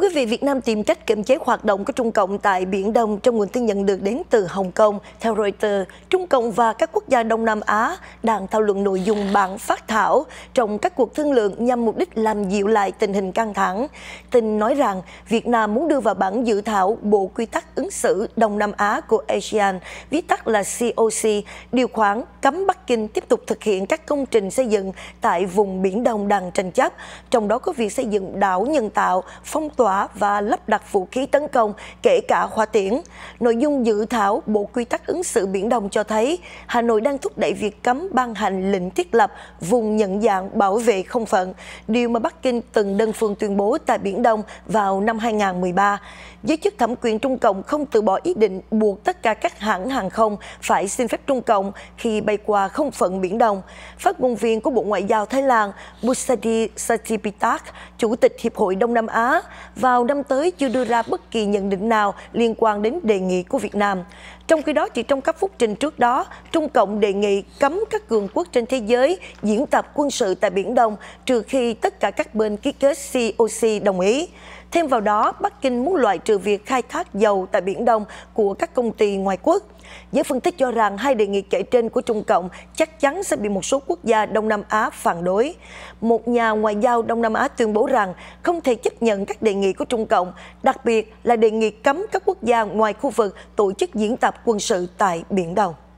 quý vị, Việt Nam tìm cách kiềm chế hoạt động của Trung Cộng tại Biển Đông trong nguồn tin nhận được đến từ Hồng Kông. Theo Reuters, Trung Cộng và các quốc gia Đông Nam Á đang thảo luận nội dung bản phát thảo trong các cuộc thương lượng nhằm mục đích làm dịu lại tình hình căng thẳng. Tin nói rằng Việt Nam muốn đưa vào bản dự thảo Bộ Quy tắc ứng xử Đông Nam Á của ASEAN, viết tắt là COC, điều khoản cấm Bắc Kinh tiếp tục thực hiện các công trình xây dựng tại vùng Biển Đông đang tranh chấp, trong đó có việc xây dựng đảo nhân tạo, phong tỏa quả và lắp đặt vũ khí tấn công, kể cả hỏa tiễn. Nội dung dự thảo Bộ Quy tắc ứng xử Biển Đông cho thấy Hà Nội đang thúc đẩy việc cấm ban hành lệnh thiết lập vùng nhận dạng bảo vệ không phận, điều mà Bắc Kinh từng đơn phương tuyên bố tại Biển Đông vào năm 2013. Giới chức thẩm quyền Trung Cộng không từ bỏ ý định buộc tất cả các hãng hàng không phải xin phép Trung Cộng khi bay qua không phận Biển Đông. Phát ngôn viên của Bộ Ngoại giao Thái Lan Busadi Satipitak, Chủ tịch Hiệp hội Đông Nam Á vào năm tới chưa đưa ra bất kỳ nhận định nào liên quan đến đề nghị của Việt Nam. Trong khi đó, chỉ trong các phút trình trước đó, Trung Cộng đề nghị cấm các cường quốc trên thế giới diễn tập quân sự tại Biển Đông trừ khi tất cả các bên ký kết COC đồng ý. Thêm vào đó, Bắc Kinh muốn loại trừ việc khai thác dầu tại Biển Đông của các công ty ngoài quốc. Giới phân tích cho rằng hai đề nghị kể trên của Trung Cộng chắc chắn sẽ bị một số quốc gia Đông Nam Á phản đối. Một nhà ngoại giao Đông Nam Á tuyên bố rằng không thể chấp nhận các đề nghị của Trung Cộng, đặc biệt là đề nghị cấm các quốc gia ngoài khu vực tổ chức diễn tập quân sự tại Biển Đông.